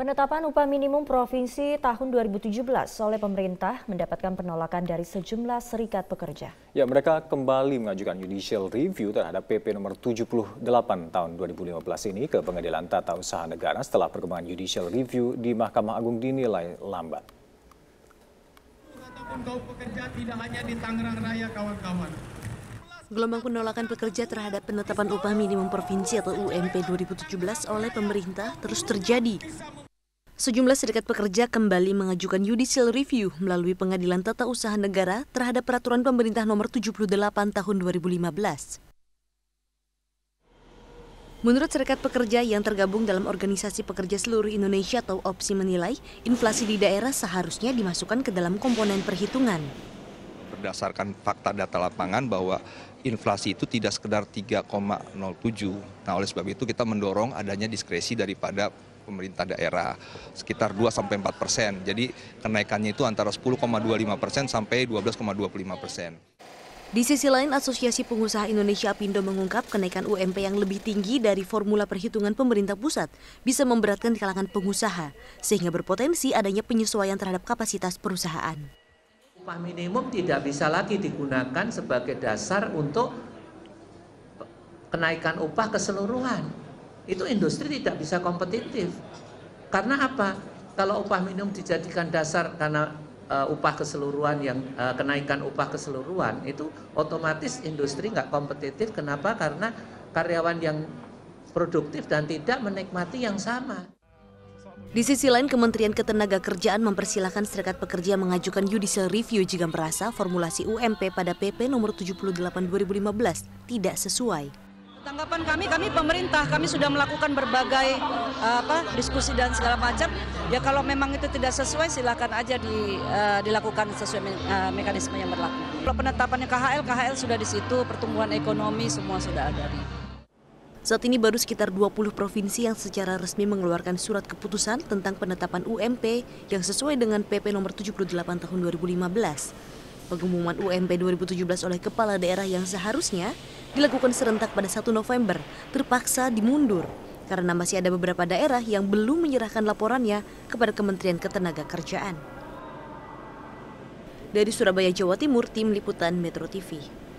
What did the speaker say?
Penetapan upah minimum provinsi tahun 2017 oleh pemerintah mendapatkan penolakan dari sejumlah serikat pekerja. Ya, mereka kembali mengajukan judicial review terhadap PP nomor 78 tahun 2015 ini ke Pengadilan Tata Usaha Negara setelah perkembangan judicial review di Mahkamah Agung dinilai lambat. Ataupun pekerja tidak hanya di Tangerang Raya kawan-kawan. Gelombang penolakan pekerja terhadap penetapan upah minimum provinsi atau UMP 2017 oleh pemerintah terus terjadi. Sejumlah serikat pekerja kembali mengajukan judicial review melalui Pengadilan Tata Usaha Negara terhadap Peraturan Pemerintah Nomor 78 Tahun 2015. Menurut Serikat Pekerja yang tergabung dalam Organisasi Pekerja Seluruh Indonesia atau OPSI menilai, inflasi di daerah seharusnya dimasukkan ke dalam komponen perhitungan. Berdasarkan fakta data lapangan bahwa inflasi itu tidak sekedar 3,07. Nah, oleh sebab itu kita mendorong adanya diskresi daripada pemerintah daerah sekitar 2 sampai 4 persen. Jadi kenaikannya itu antara 10,25 persen sampai 12,25 persen. Di sisi lain, Asosiasi Pengusaha Indonesia Apindo mengungkap kenaikan UMP yang lebih tinggi dari formula perhitungan pemerintah pusat bisa memberatkan kalangan pengusaha, sehingga berpotensi adanya penyesuaian terhadap kapasitas perusahaan. Upah minimum tidak bisa lagi digunakan sebagai dasar untuk kenaikan upah keseluruhan itu industri tidak bisa kompetitif. Karena apa? Kalau upah minimum dijadikan dasar karena uh, eh, upah keseluruhan yang uh, kenaikan upah keseluruhan itu otomatis industri nggak kompetitif. Kenapa? Karena karyawan yang produktif dan tidak menikmati yang sama. Di sisi lain, Kementerian Ketenagakerjaan mempersilahkan serikat pekerja mengajukan judicial review jika merasa formulasi UMP pada PP nomor 78 2015 tidak sesuai. Tanggapan kami, kami pemerintah, kami sudah melakukan berbagai eh, apa diskusi dan segala macam. Ya kalau memang itu tidak sesuai, silakan aja di, uh, dilakukan sesuai me uh, mekanisme yang berlaku. Kalau penetapannya KHL, KHL sudah di situ, pertumbuhan ekonomi semua sudah ada di. Saat ini baru sekitar 20 provinsi yang secara resmi mengeluarkan surat keputusan tentang penetapan UMP yang sesuai dengan PP nomor 78 tahun 2015. Pengumuman UMP 2017 oleh kepala daerah yang seharusnya dilakukan serentak pada 1 November terpaksa dimundur karena masih ada beberapa daerah yang belum menyerahkan laporannya kepada Kementerian Ketenagakerjaan. Dari Surabaya, Jawa Timur, Tim Liputan Metro TV.